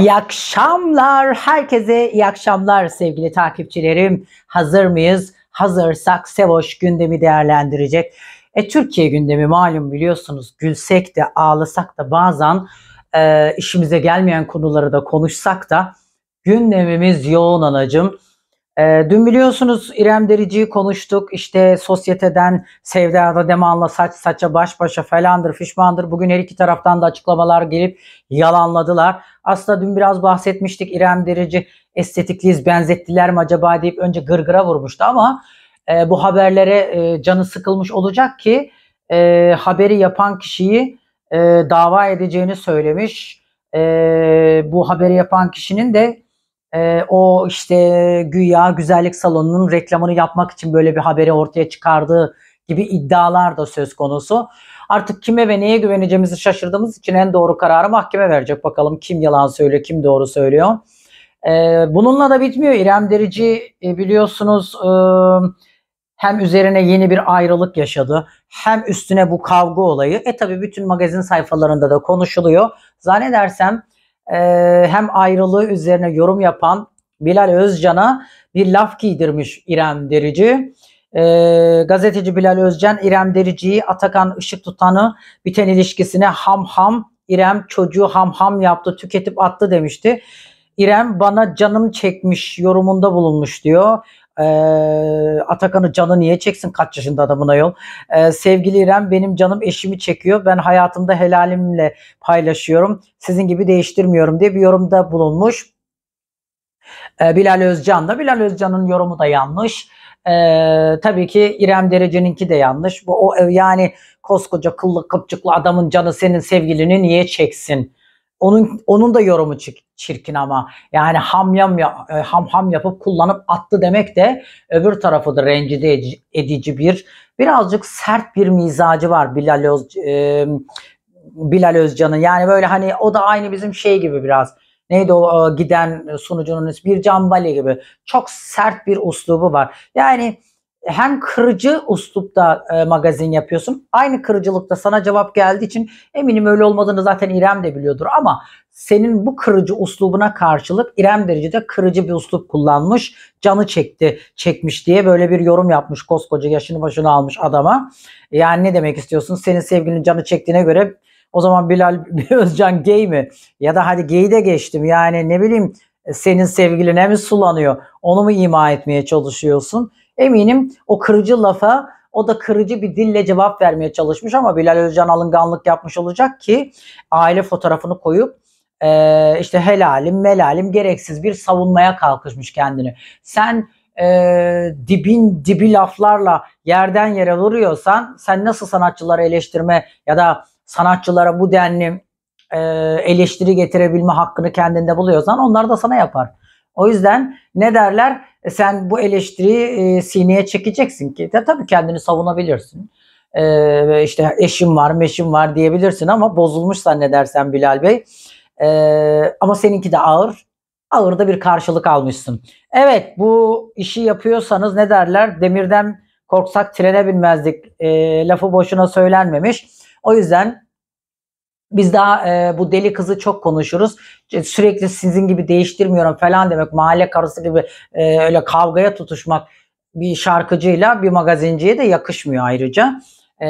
İyi akşamlar herkese iyi akşamlar sevgili takipçilerim. Hazır mıyız? Hazırsak Sevoş gündemi değerlendirecek. E, Türkiye gündemi malum biliyorsunuz gülsek de ağlasak da bazen e, işimize gelmeyen konuları da konuşsak da gündemimiz yoğun anacım. E, dün biliyorsunuz İrem Derici'yi konuştuk. İşte sosyeteden Sevda'da Deman'la saç saça baş başa falandır fişmandır. Bugün her iki taraftan da açıklamalar gelip yalanladılar. Aslında dün biraz bahsetmiştik İrem Derici estetikliyiz benzettiler mi acaba deyip önce gırgıra vurmuştu ama e, bu haberlere e, canı sıkılmış olacak ki e, haberi yapan kişiyi e, dava edeceğini söylemiş. E, bu haberi yapan kişinin de e, o işte güya güzellik salonunun reklamını yapmak için böyle bir haberi ortaya çıkardığı gibi iddialar da söz konusu. Artık kime ve neye güveneceğimizi şaşırdığımız için en doğru kararı mahkeme verecek. Bakalım kim yalan söylüyor, kim doğru söylüyor. Ee, bununla da bitmiyor. İrem Derici e, biliyorsunuz e, hem üzerine yeni bir ayrılık yaşadı hem üstüne bu kavga olayı. E tabi bütün magazin sayfalarında da konuşuluyor. Zannedersem e, hem ayrılığı üzerine yorum yapan Bilal Özcan'a bir laf giydirmiş İrem Derici e, gazeteci Bilal Özcan İrem Derici'yi Atakan Işık Tutan'ı biten ilişkisine ham ham İrem çocuğu ham ham yaptı tüketip attı demişti. İrem bana canım çekmiş yorumunda bulunmuş diyor. Ee, Atakan'ı canı niye çeksin kaç yaşında adamına yol. Ee, sevgili İrem benim canım eşimi çekiyor. Ben hayatımda helalimle paylaşıyorum. Sizin gibi değiştirmiyorum diye bir yorumda bulunmuş. Ee, Bilal Özcan da Bilal Özcan'ın yorumu da yanlış. Ee, tabii ki İrem Derece'ninki de yanlış. Bu o, e, yani koskoca kıllı kıpçıklı adamın canı senin sevgilini niye çeksin? Onun onun da yorumu çirkin ama yani ham yam e, ham ham yapıp kullanıp attı demek de öbür tarafı da rencide edici, bir birazcık sert bir mizacı var Bilal Öz, e, Bilal Özcan'ın. Yani böyle hani o da aynı bizim şey gibi biraz neydi o e, giden sunucunun ismi bir Cambali gibi çok sert bir uslubu var. Yani hem kırıcı uslupta e, magazin yapıyorsun. Aynı kırıcılıkta sana cevap geldiği için eminim öyle olmadığını zaten İrem de biliyordur ama senin bu kırıcı uslubuna karşılık İrem derecede kırıcı bir uslup kullanmış. Canı çekti, çekmiş diye böyle bir yorum yapmış koskoca yaşını başına almış adama. Yani ne demek istiyorsun? Senin sevgilinin canı çektiğine göre o zaman Bilal Özcan gay mi? Ya da hadi gay de geçtim. Yani ne bileyim senin sevgiline mi sulanıyor? Onu mu ima etmeye çalışıyorsun? Eminim o kırıcı lafa o da kırıcı bir dille cevap vermeye çalışmış ama Bilal Özcan alınganlık yapmış olacak ki aile fotoğrafını koyup e, işte helalim melalim gereksiz bir savunmaya kalkışmış kendini. Sen e, dibin dibi laflarla yerden yere vuruyorsan sen nasıl sanatçıları eleştirme ya da sanatçılara bu denli e, eleştiri getirebilme hakkını kendinde buluyorsan onlar da sana yapar. O yüzden ne derler? E, sen bu eleştiriyi e, sineye çekeceksin ki de tabii kendini savunabilirsin. E, işte eşim var, meşim var diyebilirsin ama bozulmuş zannedersen Bilal Bey. E, ama seninki de ağır. Ağır da bir karşılık almışsın. Evet bu işi yapıyorsanız ne derler? Demirden korksak trene binmezdik. E, lafı boşuna söylenmemiş. O yüzden biz daha e, bu deli kızı çok konuşuruz. E, sürekli sizin gibi değiştirmiyorum falan demek. Mahalle karısı gibi e, öyle kavgaya tutuşmak bir şarkıcıyla bir magazinciye de yakışmıyor ayrıca. E,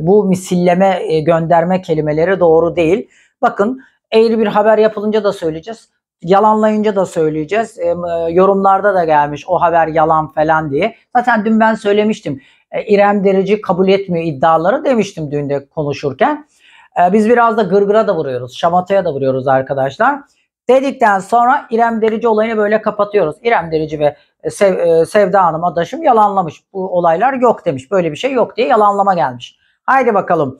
bu misilleme e, gönderme kelimeleri doğru değil. Bakın eğri bir haber yapılınca da söyleyeceğiz. Yalanlayınca da söyleyeceğiz. E, e yorumlarda da gelmiş o haber yalan falan diye. Zaten dün ben söylemiştim. E, İrem Derici kabul etmiyor iddiaları demiştim dün de konuşurken. E, biz biraz da gırgıra da vuruyoruz. Şamataya da vuruyoruz arkadaşlar. Dedikten sonra İrem Derici olayını böyle kapatıyoruz. İrem Derici ve e, Sev, Sevda Hanım adaşım yalanlamış. Bu olaylar yok demiş. Böyle bir şey yok diye yalanlama gelmiş. Haydi bakalım.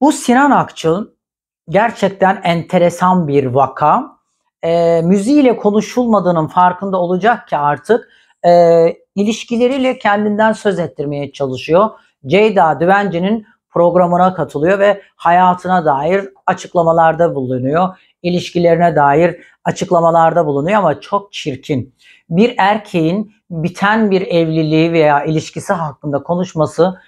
Bu Sinan Akçıl gerçekten enteresan bir vaka. E, müziğiyle konuşulmadığının farkında olacak ki artık e, ilişkileriyle kendinden söz ettirmeye çalışıyor. Ceyda Düvenci'nin programına katılıyor ve hayatına dair açıklamalarda bulunuyor. İlişkilerine dair açıklamalarda bulunuyor ama çok çirkin. Bir erkeğin biten bir evliliği veya ilişkisi hakkında konuşması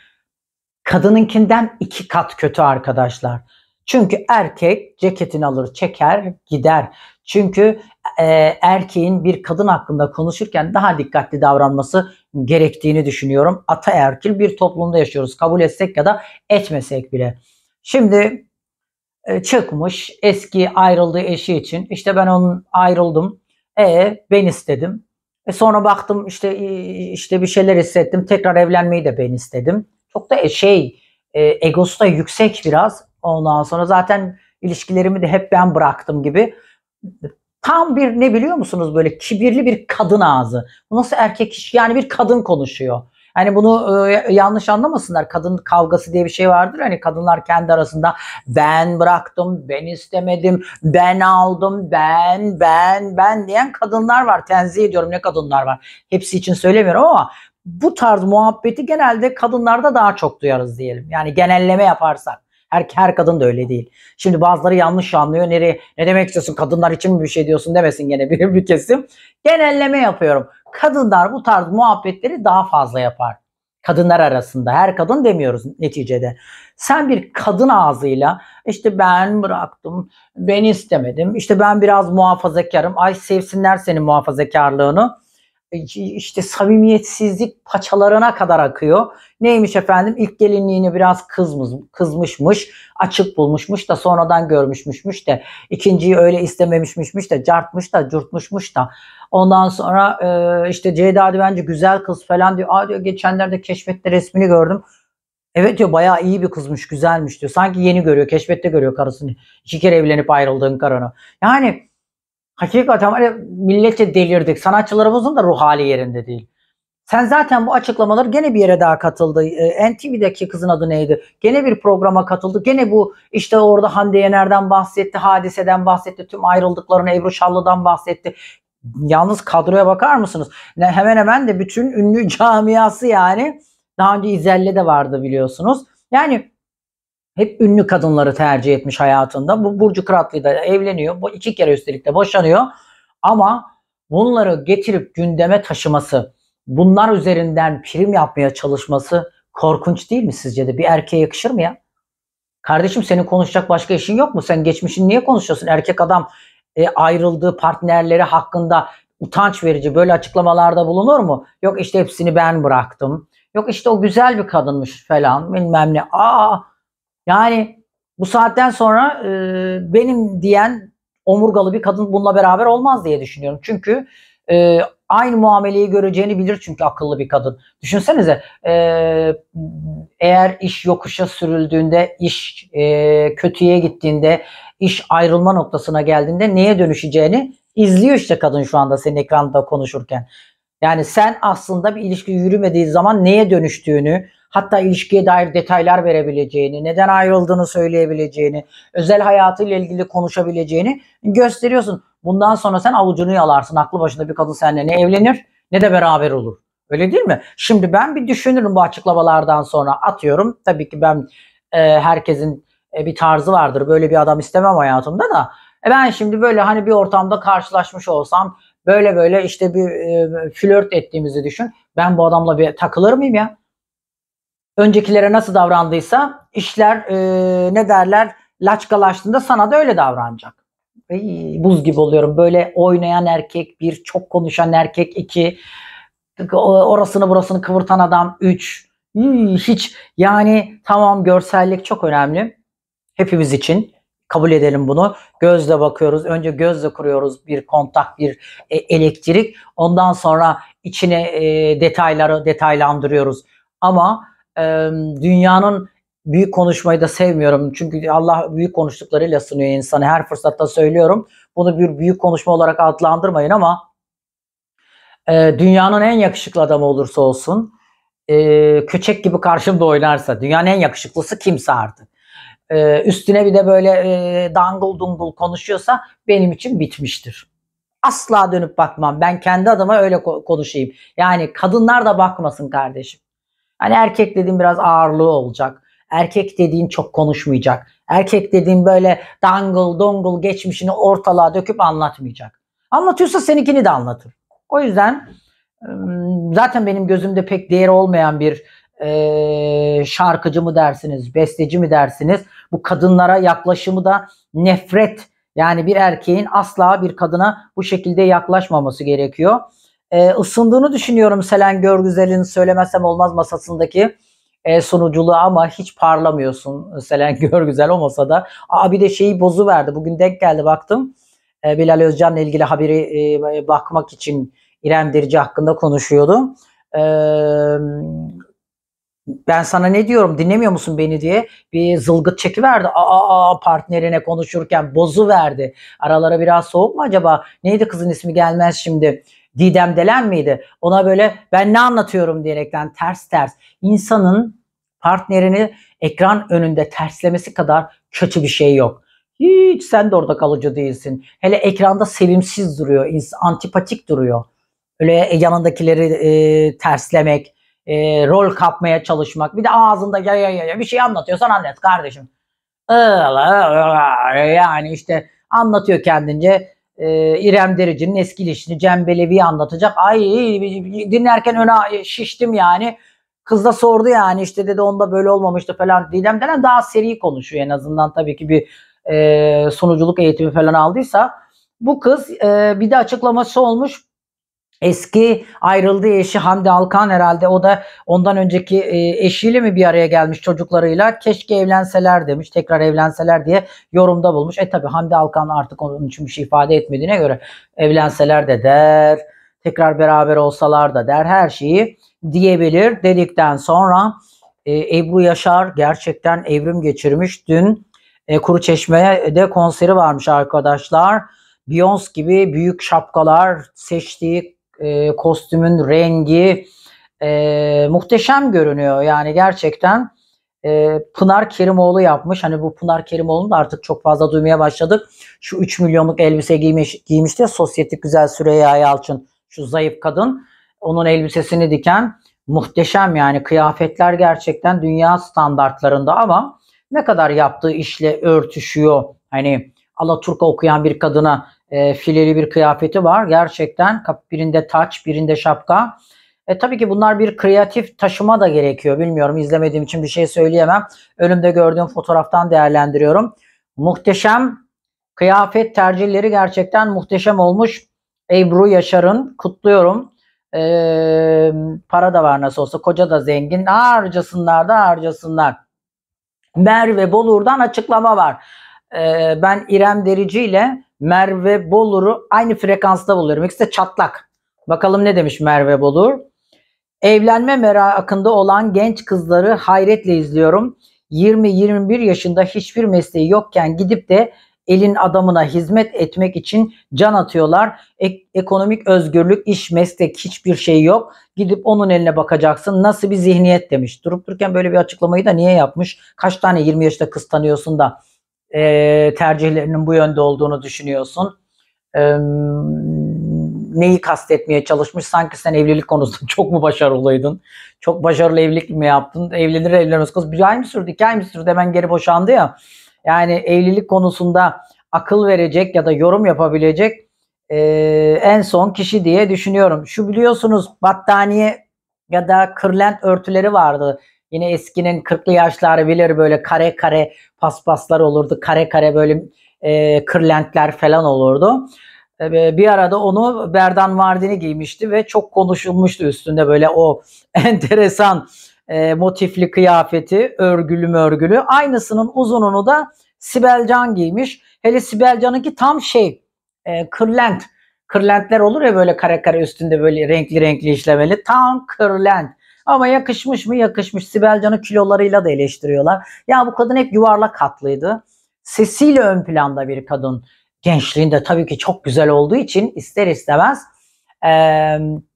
kadınınkinden iki kat kötü arkadaşlar. Çünkü erkek ceketini alır çeker gider. Çünkü e, erkeğin bir kadın hakkında konuşurken daha dikkatli davranması gerektiğini düşünüyorum. Ataerkil bir toplumda yaşıyoruz. Kabul etsek ya da etmesek bile. Şimdi e, çıkmış eski ayrıldığı eşi için İşte ben onun ayrıldım. E ben istedim. E sonra baktım işte işte bir şeyler hissettim. Tekrar evlenmeyi de ben istedim. Çok da e, şey e, egosu da yüksek biraz. Ondan sonra zaten ilişkilerimi de hep ben bıraktım gibi Tam bir ne biliyor musunuz böyle kibirli bir kadın ağzı. Bu nasıl erkek iş? Yani bir kadın konuşuyor. Hani bunu e, yanlış anlamasınlar. Kadın kavgası diye bir şey vardır. Hani kadınlar kendi arasında ben bıraktım, ben istemedim, ben aldım, ben, ben, ben diyen kadınlar var. Tenzih ediyorum ne kadınlar var. Hepsi için söylemiyorum ama bu tarz muhabbeti genelde kadınlarda daha çok duyarız diyelim. Yani genelleme yaparsak. Erkek her kadın da öyle değil. Şimdi bazıları yanlış anlıyor. Nereye, ne demek istiyorsun kadınlar için mi bir şey diyorsun demesin gene bir, bir kesim. Genelleme yapıyorum. Kadınlar bu tarz muhabbetleri daha fazla yapar. Kadınlar arasında her kadın demiyoruz neticede. Sen bir kadın ağzıyla işte ben bıraktım, ben istemedim, işte ben biraz muhafazakarım, ay sevsinler senin muhafazakarlığını e, işte samimiyetsizlik paçalarına kadar akıyor. Neymiş efendim? İlk gelinliğini biraz kızmış, kızmışmış, açık bulmuşmuş da sonradan görmüşmüşmüş de ikinciyi öyle istememişmişmiş de cartmış da curtmuşmuş da ondan sonra e, işte Ceyda diyor bence güzel kız falan diyor. Aa diyor geçenlerde keşfette resmini gördüm. Evet diyor bayağı iyi bir kızmış, güzelmiş diyor. Sanki yeni görüyor, keşfette görüyor karısını. İki kere evlenip ayrıldığın karını. Yani hakikaten var ya milletçe delirdik. Sanatçılarımızın da ruh hali yerinde değil. Sen zaten bu açıklamalar gene bir yere daha katıldı. E, ee, NTV'deki kızın adı neydi? Gene bir programa katıldı. Gene bu işte orada Hande Yener'den bahsetti, hadiseden bahsetti, tüm ayrıldıklarını Ebru Şallı'dan bahsetti. Yalnız kadroya bakar mısınız? Ne, hemen hemen de bütün ünlü camiası yani. Daha önce İzel'le de vardı biliyorsunuz. Yani hep ünlü kadınları tercih etmiş hayatında. Bu Burcu Kıratlı'yla evleniyor. Bu iki kere üstelik de boşanıyor. Ama bunları getirip gündeme taşıması, bunlar üzerinden prim yapmaya çalışması korkunç değil mi sizce de? Bir erkeğe yakışır mı ya? Kardeşim senin konuşacak başka işin yok mu? Sen geçmişini niye konuşuyorsun? Erkek adam e, ayrıldığı partnerleri hakkında utanç verici böyle açıklamalarda bulunur mu? Yok işte hepsini ben bıraktım. Yok işte o güzel bir kadınmış falan bilmem ne. Aa yani bu saatten sonra e, benim diyen omurgalı bir kadın bununla beraber olmaz diye düşünüyorum. Çünkü e, aynı muameleyi göreceğini bilir çünkü akıllı bir kadın. Düşünsenize e, eğer iş yokuşa sürüldüğünde, iş e, kötüye gittiğinde, iş ayrılma noktasına geldiğinde neye dönüşeceğini izliyor işte kadın şu anda senin ekranda konuşurken. Yani sen aslında bir ilişki yürümediği zaman neye dönüştüğünü, hatta ilişkiye dair detaylar verebileceğini, neden ayrıldığını söyleyebileceğini, özel hayatıyla ilgili konuşabileceğini gösteriyorsun. Bundan sonra sen avucunu yalarsın. Aklı başında bir kadın seninle ne evlenir ne de beraber olur. Öyle değil mi? Şimdi ben bir düşünürüm bu açıklamalardan sonra atıyorum. Tabii ki ben e, herkesin e, bir tarzı vardır. Böyle bir adam istemem hayatımda da. E ben şimdi böyle hani bir ortamda karşılaşmış olsam böyle böyle işte bir e, flört ettiğimizi düşün. Ben bu adamla bir takılır mıyım ya? Öncekilere nasıl davrandıysa işler e, ne derler laçkalaştığında sana da öyle davranacak. Ay, buz gibi oluyorum. Böyle oynayan erkek bir, çok konuşan erkek iki, orasını burasını kıvırtan adam üç. Hiç yani tamam görsellik çok önemli hepimiz için Kabul edelim bunu. Gözle bakıyoruz. Önce gözle kuruyoruz bir kontak, bir e, elektrik. Ondan sonra içine e, detayları detaylandırıyoruz. Ama e, dünyanın büyük konuşmayı da sevmiyorum. Çünkü Allah büyük konuştuklarıyla sınıyor insanı. Her fırsatta söylüyorum. Bunu bir büyük konuşma olarak adlandırmayın ama e, dünyanın en yakışıklı adamı olursa olsun e, köçek gibi karşımda oynarsa dünyanın en yakışıklısı kimse artık. E, üstüne bir de böyle e, dangıl dungul konuşuyorsa benim için bitmiştir. Asla dönüp bakmam. Ben kendi adıma öyle ko- konuşayım. Yani kadınlar da bakmasın kardeşim. Hani erkek dediğim biraz ağırlığı olacak. Erkek dediğin çok konuşmayacak. Erkek dediğin böyle dangıl dongul geçmişini ortalığa döküp anlatmayacak. Anlatıyorsa seninkini de anlatır. O yüzden zaten benim gözümde pek değeri olmayan bir e, şarkıcı mı dersiniz, besteci mi dersiniz? Bu kadınlara yaklaşımı da nefret. Yani bir erkeğin asla bir kadına bu şekilde yaklaşmaması gerekiyor. E, ısındığını düşünüyorum Selen Görgüzel'in söylemesem olmaz masasındaki e, sunuculuğu ama hiç parlamıyorsun Selen Görgüzel o masada. Aa bir de şeyi bozu verdi. Bugün denk geldi baktım. E, Bilal Özcan'la ilgili haberi e, bakmak için İrem Dirici hakkında konuşuyordu. E, ben sana ne diyorum dinlemiyor musun beni diye bir zılgıt çekiverdi. Aa, aa partnerine konuşurken bozu verdi. Aralara biraz soğuk mu acaba? Neydi kızın ismi gelmez şimdi. Didem Delen miydi? Ona böyle ben ne anlatıyorum diyerekten ters ters insanın partnerini ekran önünde terslemesi kadar kötü bir şey yok. Hiç sen de orada kalıcı değilsin. Hele ekranda sevimsiz duruyor, antipatik duruyor. Öyle yanındakileri e, terslemek, e, rol kapmaya çalışmak. Bir de ağzında ya ya ya bir şey anlatıyorsan anlat kardeşim. Yani işte anlatıyor kendince e, İrem Derici'nin eski ilişkini Cem Belevi'yi anlatacak. Ay dinlerken öne şiştim yani. Kız da sordu yani işte dedi onda böyle olmamıştı falan. Didem denen daha seri konuşuyor en azından tabii ki bir e, sunuculuk eğitimi falan aldıysa. Bu kız e, bir de açıklaması olmuş Eski ayrıldığı eşi Hamdi Alkan herhalde o da ondan önceki e, eşiyle mi bir araya gelmiş çocuklarıyla keşke evlenseler demiş tekrar evlenseler diye yorumda bulmuş. E tabi Hamdi Alkan artık onun için bir şey ifade etmediğine göre evlenseler de der tekrar beraber olsalar da der her şeyi diyebilir dedikten sonra e, Ebru Yaşar gerçekten evrim geçirmiş dün e, Kuru Çeşme'de konseri varmış arkadaşlar. Beyoncé gibi büyük şapkalar seçtiği e, kostümün rengi e, muhteşem görünüyor. Yani gerçekten e, Pınar Kerimoğlu yapmış. Hani bu Pınar Kerimoğlu'nu da artık çok fazla duymaya başladık. Şu 3 milyonluk elbise giymiş, giymişti. Sosyetik Güzel Süreyya Yalçın. Şu zayıf kadın. Onun elbisesini diken muhteşem yani kıyafetler gerçekten dünya standartlarında ama ne kadar yaptığı işle örtüşüyor. Hani Alaturka okuyan bir kadına e, fileli bir kıyafeti var. Gerçekten birinde taç, birinde şapka. E tabii ki bunlar bir kreatif taşıma da gerekiyor. Bilmiyorum izlemediğim için bir şey söyleyemem. Önümde gördüğüm fotoğraftan değerlendiriyorum. Muhteşem kıyafet tercihleri gerçekten muhteşem olmuş. Ebru Yaşar'ın kutluyorum. Ee, para da var nasıl olsa. Koca da zengin. Harcasınlar da harcasınlar. Merve Bolur'dan açıklama var. Ee, ben İrem Derici ile Merve Bolur'u aynı frekansta buluyorum. İkisi de çatlak. Bakalım ne demiş Merve Bolur. Evlenme merakında olan genç kızları hayretle izliyorum. 20-21 yaşında hiçbir mesleği yokken gidip de elin adamına hizmet etmek için can atıyorlar. Ek- ekonomik özgürlük, iş, meslek hiçbir şey yok. Gidip onun eline bakacaksın. Nasıl bir zihniyet demiş. Durup dururken böyle bir açıklamayı da niye yapmış? Kaç tane 20 yaşında kız tanıyorsun da e, tercihlerinin bu yönde olduğunu düşünüyorsun? E, neyi kastetmeye çalışmış? Sanki sen evlilik konusunda çok mu başarılıydın? Çok başarılı evlilik mi yaptın? Evlenir evlenmez kız bir ay mı sürdü, İki ay mı sürdü? Hemen geri boşandı ya. Yani evlilik konusunda akıl verecek ya da yorum yapabilecek e, en son kişi diye düşünüyorum. Şu biliyorsunuz battaniye ya da kırlent örtüleri vardı Yine eskinin 40'lı yaşları bilir böyle kare kare paspaslar olurdu. Kare kare böyle e, kırlentler falan olurdu. E, bir arada onu Berdan vardini giymişti ve çok konuşulmuştu üstünde böyle o enteresan e, motifli kıyafeti örgülü örgülü. Aynısının uzununu da Sibel Can giymiş. Hele Sibel Can'ınki tam şey e, kırlent. Kırlentler olur ya böyle kare kare üstünde böyle renkli renkli işlemeli. Tam kırlent. Ama yakışmış mı? Yakışmış. Sibel Can'ı kilolarıyla da eleştiriyorlar. Ya bu kadın hep yuvarlak hatlıydı. Sesiyle ön planda bir kadın. Gençliğinde tabii ki çok güzel olduğu için ister istemez e,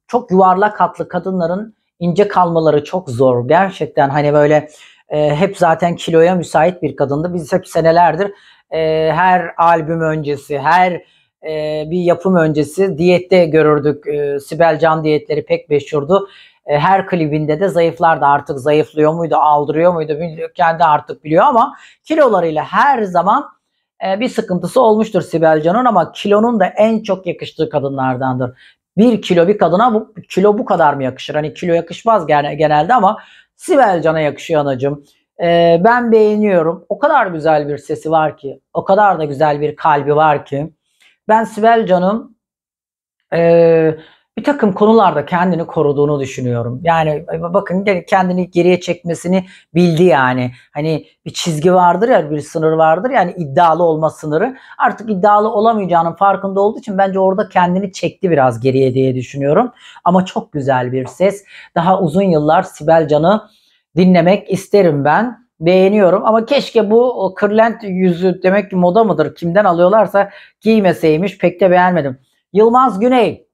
çok yuvarlak hatlı kadınların ince kalmaları çok zor. Gerçekten hani böyle e, hep zaten kiloya müsait bir kadındı. Biz hep senelerdir e, her albüm öncesi, her e, bir yapım öncesi diyette görürdük. E, Sibel Can diyetleri pek meşhurdu. E, her klibinde de zayıflar da artık zayıflıyor muydu, aldırıyor muydu bilmiyor, kendi artık biliyor ama kilolarıyla her zaman e, bir sıkıntısı olmuştur Sibel Can'ın ama kilonun da en çok yakıştığı kadınlardandır. Bir kilo bir kadına bu kilo bu kadar mı yakışır? Hani kilo yakışmaz genelde ama Sibel Can'a yakışıyor anacım. E, ben beğeniyorum. O kadar güzel bir sesi var ki. O kadar da güzel bir kalbi var ki. Ben Sibel Can'ın e, bir takım konularda kendini koruduğunu düşünüyorum. Yani bakın kendini geriye çekmesini bildi yani. Hani bir çizgi vardır ya bir sınır vardır yani iddialı olma sınırı. Artık iddialı olamayacağının farkında olduğu için bence orada kendini çekti biraz geriye diye düşünüyorum. Ama çok güzel bir ses. Daha uzun yıllar Sibel Can'ı dinlemek isterim ben. Beğeniyorum ama keşke bu kırlent yüzü demek ki moda mıdır kimden alıyorlarsa giymeseymiş pek de beğenmedim. Yılmaz Güney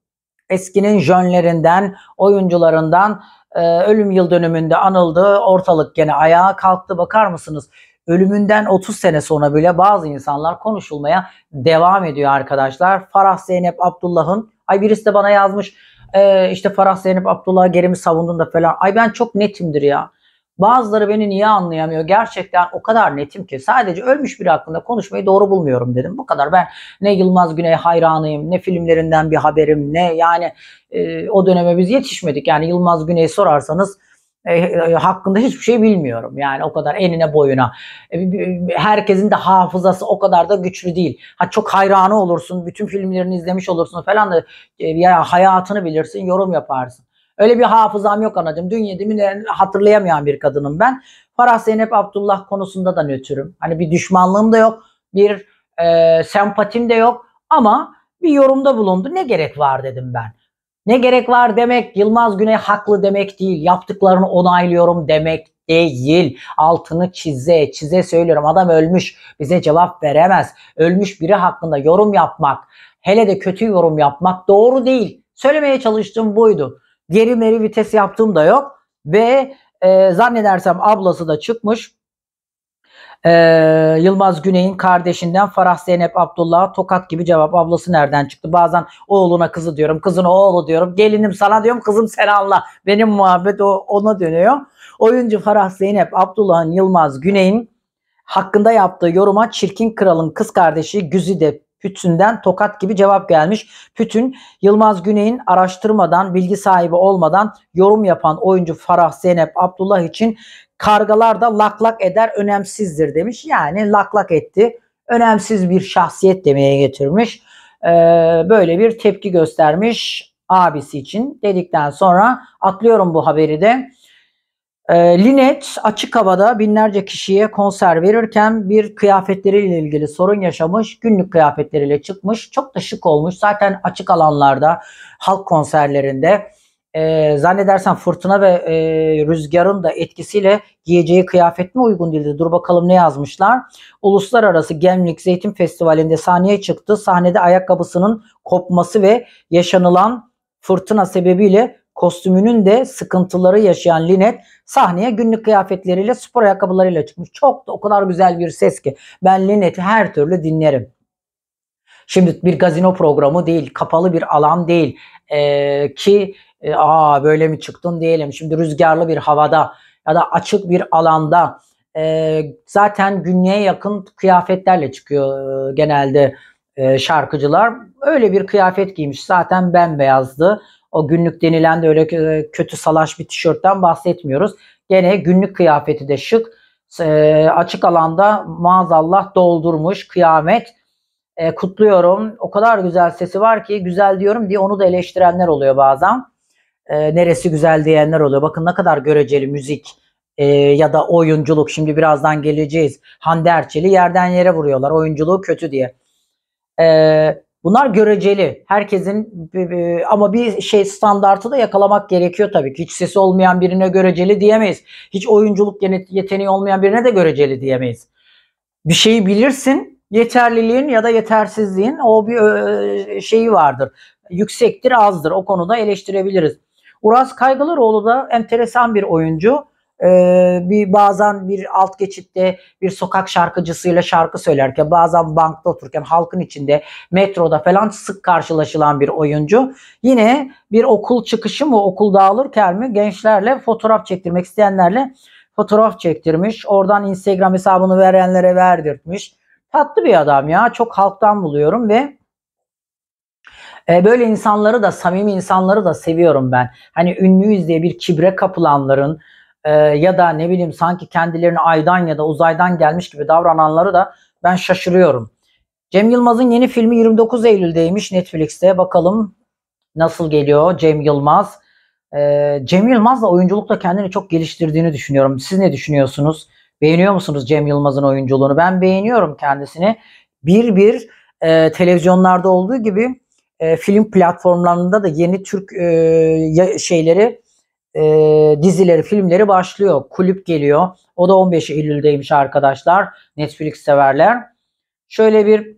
eskinin jönlerinden, oyuncularından e, ölüm yıl dönümünde anıldı. Ortalık gene ayağa kalktı bakar mısınız? Ölümünden 30 sene sonra bile bazı insanlar konuşulmaya devam ediyor arkadaşlar. Farah Zeynep Abdullah'ın, ay birisi de bana yazmış e, işte Farah Zeynep Abdullah gerimi savundun da falan. Ay ben çok netimdir ya. Bazıları beni niye anlayamıyor? Gerçekten o kadar netim ki sadece ölmüş biri hakkında konuşmayı doğru bulmuyorum dedim. Bu kadar ben ne Yılmaz Güney hayranıyım ne filmlerinden bir haberim ne yani e, o döneme biz yetişmedik. Yani Yılmaz Güney sorarsanız e, e, hakkında hiçbir şey bilmiyorum. Yani o kadar enine boyuna. E, herkesin de hafızası o kadar da güçlü değil. Ha çok hayranı olursun, bütün filmlerini izlemiş olursun falan da e, ya hayatını bilirsin, yorum yaparsın. Öyle bir hafızam yok anacığım. Dün yediğimi hatırlayamayan bir kadınım ben. Farah Zeynep Abdullah konusunda da nötrüm. Hani bir düşmanlığım da yok. Bir e, sempatim de yok. Ama bir yorumda bulundu. Ne gerek var dedim ben. Ne gerek var demek Yılmaz Güney haklı demek değil. Yaptıklarını onaylıyorum demek değil. Altını çize çize söylüyorum. Adam ölmüş bize cevap veremez. Ölmüş biri hakkında yorum yapmak hele de kötü yorum yapmak doğru değil. Söylemeye çalıştığım buydu. Geri meri vites yaptığım da yok. Ve e, zannedersem ablası da çıkmış. E, Yılmaz Güney'in kardeşinden Farah Zeynep Abdullah'a tokat gibi cevap. Ablası nereden çıktı? Bazen oğluna kızı diyorum. kızın oğlu diyorum. Gelinim sana diyorum. Kızım sen Allah. Benim muhabbet o, ona dönüyor. Oyuncu Farah Zeynep Abdullah'ın Yılmaz Güney'in hakkında yaptığı yoruma Çirkin Kral'ın kız kardeşi Güzide Pütün'den tokat gibi cevap gelmiş. Pütün, Yılmaz Güney'in araştırmadan, bilgi sahibi olmadan yorum yapan oyuncu Farah Zeynep Abdullah için kargalar da laklak lak eder önemsizdir demiş. Yani laklak lak etti. Önemsiz bir şahsiyet demeye getirmiş. Ee, böyle bir tepki göstermiş abisi için dedikten sonra atlıyorum bu haberi de. Ee, Linet açık havada binlerce kişiye konser verirken bir kıyafetleriyle ilgili sorun yaşamış. Günlük kıyafetleriyle çıkmış. Çok da şık olmuş. Zaten açık alanlarda halk konserlerinde e, zannedersen fırtına ve e, rüzgarın da etkisiyle giyeceği kıyafet mi uygun değildi? Dur bakalım ne yazmışlar. Uluslararası Gemlik Zeytin Festivali'nde sahneye çıktı. Sahnede ayakkabısının kopması ve yaşanılan fırtına sebebiyle kostümünün de sıkıntıları yaşayan Linet sahneye günlük kıyafetleriyle spor ayakkabılarıyla çıkmış. Çok da o kadar güzel bir ses ki ben Linet'i her türlü dinlerim. Şimdi bir gazino programı değil, kapalı bir alan değil ee, ki e, aa böyle mi çıktın diyelim. Şimdi rüzgarlı bir havada ya da açık bir alanda e, zaten günlüğe yakın kıyafetlerle çıkıyor e, genelde e, şarkıcılar. Öyle bir kıyafet giymiş zaten bembeyazdı o günlük denilen de öyle kötü salaş bir tişörtten bahsetmiyoruz. Gene günlük kıyafeti de şık. E, açık alanda maazallah doldurmuş kıyamet. E, kutluyorum. O kadar güzel sesi var ki güzel diyorum diye onu da eleştirenler oluyor bazen. E, neresi güzel diyenler oluyor. Bakın ne kadar göreceli müzik e, ya da oyunculuk. Şimdi birazdan geleceğiz. Hande Erçel'i yerden yere vuruyorlar oyunculuğu kötü diye. E, Bunlar göreceli. Herkesin ama bir şey standartı da yakalamak gerekiyor tabii ki. Hiç sesi olmayan birine göreceli diyemeyiz. Hiç oyunculuk yeteneği olmayan birine de göreceli diyemeyiz. Bir şeyi bilirsin. Yeterliliğin ya da yetersizliğin o bir şeyi vardır. Yüksektir, azdır. O konuda eleştirebiliriz. Uras Kaygılıroğlu da enteresan bir oyuncu. Ee, bir bazen bir alt geçitte bir sokak şarkıcısıyla şarkı söylerken bazen bankta otururken halkın içinde metroda falan sık karşılaşılan bir oyuncu. Yine bir okul çıkışı mı okul dağılırken mi gençlerle fotoğraf çektirmek isteyenlerle fotoğraf çektirmiş. Oradan Instagram hesabını verenlere verdirtmiş. Tatlı bir adam ya. Çok halktan buluyorum ve e, böyle insanları da samimi insanları da seviyorum ben. Hani ünlüyüz diye bir kibre kapılanların e, ya da ne bileyim sanki kendilerini aydan ya da uzaydan gelmiş gibi davrananları da ben şaşırıyorum. Cem Yılmaz'ın yeni filmi 29 Eylül'deymiş Netflix'te. Bakalım nasıl geliyor Cem Yılmaz. E, Cem da oyunculukta kendini çok geliştirdiğini düşünüyorum. Siz ne düşünüyorsunuz? Beğeniyor musunuz Cem Yılmaz'ın oyunculuğunu? Ben beğeniyorum kendisini. Bir bir e, televizyonlarda olduğu gibi e, film platformlarında da yeni Türk e, şeyleri e, dizileri, filmleri başlıyor. Kulüp geliyor. O da 15 Eylül'deymiş arkadaşlar. Netflix severler. Şöyle bir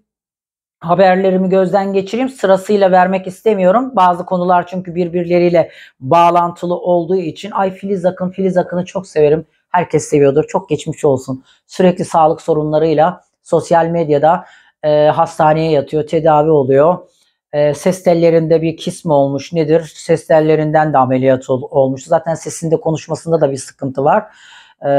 haberlerimi gözden geçireyim. Sırasıyla vermek istemiyorum. Bazı konular çünkü birbirleriyle bağlantılı olduğu için. Ay Filiz Akın, Filiz Akın'ı çok severim. Herkes seviyordur. Çok geçmiş olsun. Sürekli sağlık sorunlarıyla sosyal medyada e, hastaneye yatıyor, tedavi oluyor e, ses tellerinde bir kisme olmuş nedir? Ses tellerinden de ameliyat ol, olmuş. Zaten sesinde konuşmasında da bir sıkıntı var. E,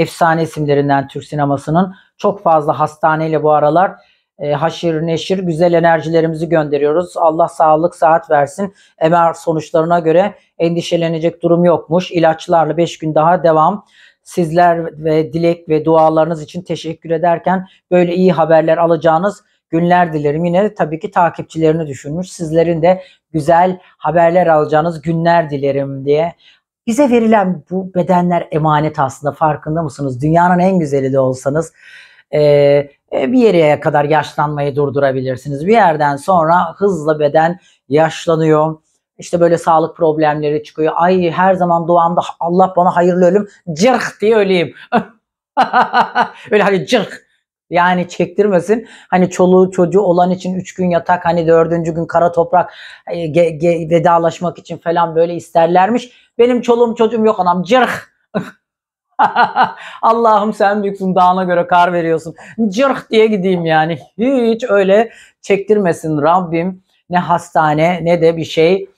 efsane isimlerinden Türk sinemasının çok fazla hastaneyle bu aralar e, haşir neşir güzel enerjilerimizi gönderiyoruz. Allah sağlık saat versin. MR sonuçlarına göre endişelenecek durum yokmuş. İlaçlarla 5 gün daha devam. Sizler ve dilek ve dualarınız için teşekkür ederken böyle iyi haberler alacağınız günler dilerim. Yine tabii ki takipçilerini düşünmüş. Sizlerin de güzel haberler alacağınız günler dilerim diye. Bize verilen bu bedenler emanet aslında farkında mısınız? Dünyanın en güzeli de olsanız e, e, bir yere kadar yaşlanmayı durdurabilirsiniz. Bir yerden sonra hızla beden yaşlanıyor. İşte böyle sağlık problemleri çıkıyor. Ay her zaman doğamda Allah bana hayırlı ölüm cırk diye öleyim. Öyle hani cırk yani çektirmesin. Hani çoluğu çocuğu olan için 3 gün yatak hani 4. gün kara toprak e, ge, ge, vedalaşmak için falan böyle isterlermiş. Benim çoluğum çocuğum yok anam cırh. Allah'ım sen büyüksün dağına göre kar veriyorsun. Cırh diye gideyim yani. Hiç öyle çektirmesin Rabbim. Ne hastane ne de bir şey.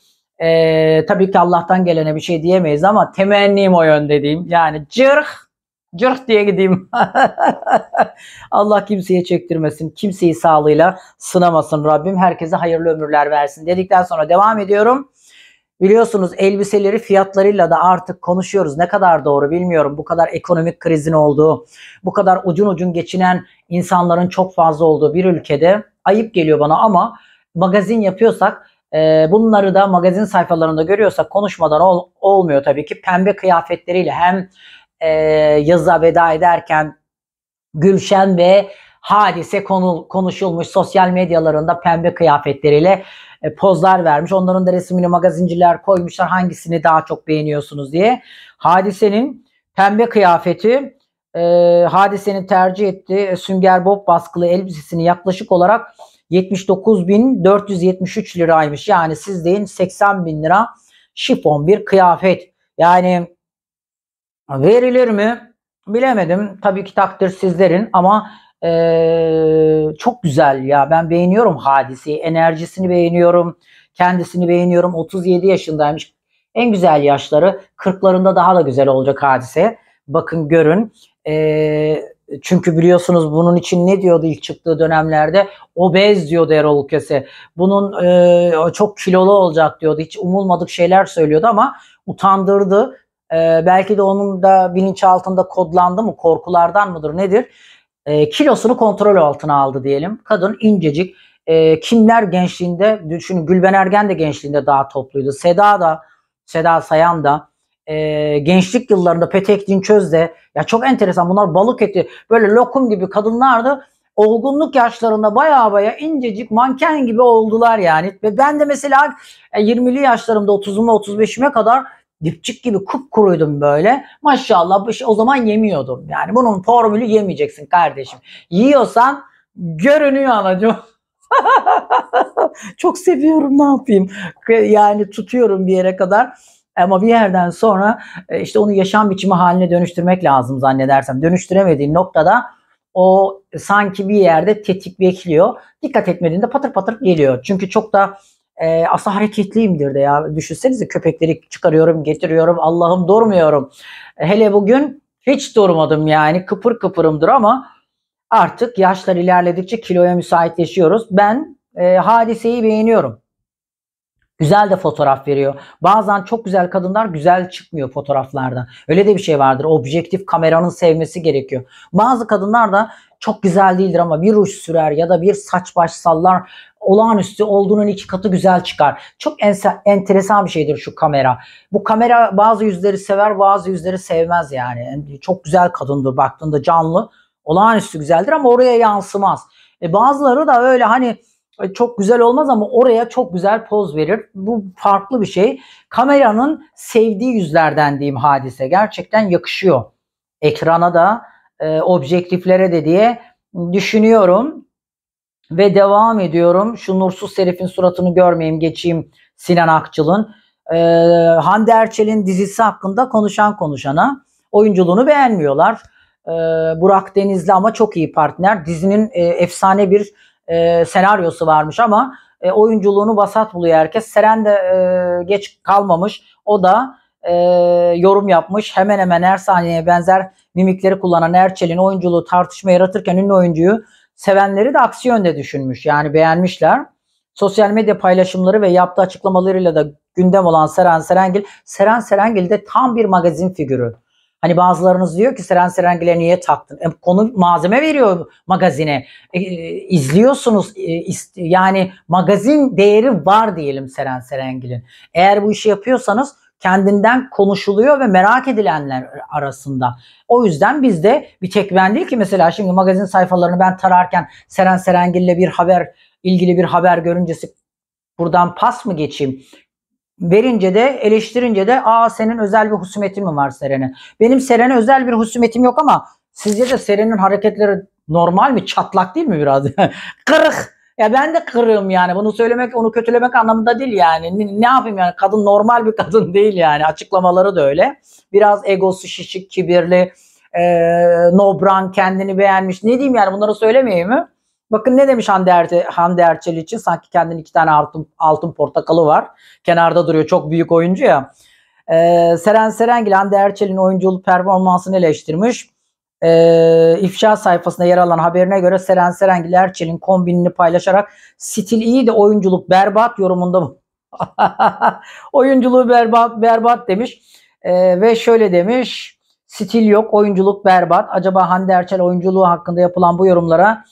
Ee, tabii ki Allah'tan gelene bir şey diyemeyiz ama temennim o yönde diyeyim. Yani cırh cırk diye gideyim. Allah kimseye çektirmesin. Kimseyi sağlığıyla sınamasın Rabbim. Herkese hayırlı ömürler versin dedikten sonra devam ediyorum. Biliyorsunuz elbiseleri fiyatlarıyla da artık konuşuyoruz. Ne kadar doğru bilmiyorum. Bu kadar ekonomik krizin olduğu, bu kadar ucun ucun geçinen insanların çok fazla olduğu bir ülkede ayıp geliyor bana ama magazin yapıyorsak e, bunları da magazin sayfalarında görüyorsak konuşmadan ol, olmuyor tabii ki. Pembe kıyafetleriyle hem e, ee, yaza veda ederken Gülşen ve Hadise konu, konuşulmuş sosyal medyalarında pembe kıyafetleriyle e, pozlar vermiş. Onların da resmini magazinciler koymuşlar hangisini daha çok beğeniyorsunuz diye. Hadisenin pembe kıyafeti e, Hadise'nin tercih ettiği e, sünger bob baskılı elbisesini yaklaşık olarak 79.473 liraymış. Yani siz deyin 80 lira şifon bir kıyafet. Yani Verilir mi? Bilemedim. Tabii ki takdir sizlerin ama ee, çok güzel ya. Ben beğeniyorum hadiseyi. Enerjisini beğeniyorum. Kendisini beğeniyorum. 37 yaşındaymış. En güzel yaşları 40'larında daha da güzel olacak hadise. Bakın görün. Ee, çünkü biliyorsunuz bunun için ne diyordu ilk çıktığı dönemlerde? Obez diyordu Erol Köse. Bunun e, çok kilolu olacak diyordu. Hiç umulmadık şeyler söylüyordu ama utandırdı. Ee, belki de onun da bilinçaltında kodlandı mı korkulardan mıdır nedir? Ee, kilosunu kontrol altına aldı diyelim. Kadın incecik. Ee, kimler gençliğinde düşünün Gülben Ergen de gençliğinde daha topluydu. Seda da Seda Sayan da e, gençlik yıllarında Petek Dinçöz de ya çok enteresan bunlar balık eti böyle lokum gibi kadınlardı. Olgunluk yaşlarında baya baya incecik manken gibi oldular yani. Ve ben de mesela 20'li e, yaşlarımda 30'uma 35'ime kadar dipçik gibi kupkuruydum böyle. Maşallah bu o zaman yemiyordum. Yani bunun formülü yemeyeceksin kardeşim. Yiyorsan görünüyor anacığım. Çok seviyorum ne yapayım. Yani tutuyorum bir yere kadar. Ama bir yerden sonra e, işte onu yaşam biçimi haline dönüştürmek lazım zannedersem. Dönüştüremediğin noktada o sanki bir yerde tetik bekliyor. Dikkat etmediğinde patır patır geliyor. Çünkü çok da e, ee, aslında hareketliyimdir de ya. Düşünsenize köpekleri çıkarıyorum, getiriyorum. Allah'ım durmuyorum. Hele bugün hiç durmadım yani. Kıpır kıpırımdır ama artık yaşlar ilerledikçe kiloya müsaitleşiyoruz. Ben e, hadiseyi beğeniyorum. Güzel de fotoğraf veriyor. Bazen çok güzel kadınlar güzel çıkmıyor fotoğraflarda. Öyle de bir şey vardır. Objektif kameranın sevmesi gerekiyor. Bazı kadınlar da çok güzel değildir ama bir ruj sürer ya da bir saç baş sallar olağanüstü olduğunun iki katı güzel çıkar. Çok enteresan bir şeydir şu kamera. Bu kamera bazı yüzleri sever bazı yüzleri sevmez yani. çok güzel kadındır baktığında canlı. Olağanüstü güzeldir ama oraya yansımaz. E bazıları da öyle hani çok güzel olmaz ama oraya çok güzel poz verir. Bu farklı bir şey. Kameranın sevdiği yüzlerden diyeyim hadise. Gerçekten yakışıyor. Ekrana da, e, objektiflere de diye düşünüyorum. Ve devam ediyorum. Şu nursuz serifin suratını görmeyeyim geçeyim Sinan Akçıl'ın. E, Hande Erçel'in dizisi hakkında konuşan konuşana oyunculuğunu beğenmiyorlar. E, Burak Denizli ama çok iyi partner. Dizinin e, efsane bir e, senaryosu varmış ama e, oyunculuğunu vasat buluyor herkes. Seren de e, geç kalmamış. O da e, yorum yapmış. Hemen hemen her saniyeye benzer mimikleri kullanan Erçel'in oyunculuğu tartışma yaratırken ünlü oyuncuyu sevenleri de aksi yönde düşünmüş. Yani beğenmişler. Sosyal medya paylaşımları ve yaptığı açıklamalarıyla da gündem olan Seren Serengil. Seren Serengil de tam bir magazin figürü. Hani bazılarınız diyor ki Seren Serengil'e niye taktın? E, konu malzeme veriyor magazine. E, izliyorsunuz. E, is, yani magazin değeri var diyelim Seren Serengil'in. Eğer bu işi yapıyorsanız kendinden konuşuluyor ve merak edilenler arasında. O yüzden biz de bir tek ben değil ki mesela şimdi magazin sayfalarını ben tararken Seren Serengil'le bir haber ilgili bir haber görüncesi buradan pas mı geçeyim? Verince de eleştirince de aa senin özel bir husumetin mi var Seren'e? Benim Seren'e özel bir husumetim yok ama sizce de Seren'in hareketleri normal mi? Çatlak değil mi biraz? Kırık. Ya ben de kırığım yani. Bunu söylemek, onu kötülemek anlamında değil yani. Ne, ne yapayım yani? Kadın normal bir kadın değil yani. Açıklamaları da öyle. Biraz egosu şişik, kibirli, ee, nobran, kendini beğenmiş. Ne diyeyim yani? Bunları söylemeyeyim mi? Bakın ne demiş Hande, Erte, Hande Erçel için sanki kendinin iki tane altın, altın portakalı var. Kenarda duruyor çok büyük oyuncu ya. Ee, Seren Serengil Hande Erçel'in oyunculuk performansını eleştirmiş. Ee, ifşa sayfasında yer alan haberine göre Seren Serengil Erçel'in kombinini paylaşarak stil iyi de oyunculuk berbat yorumunda oyunculuğu berbat, berbat demiş. Ee, ve şöyle demiş. Stil yok, oyunculuk berbat. Acaba Hande Erçel oyunculuğu hakkında yapılan bu yorumlara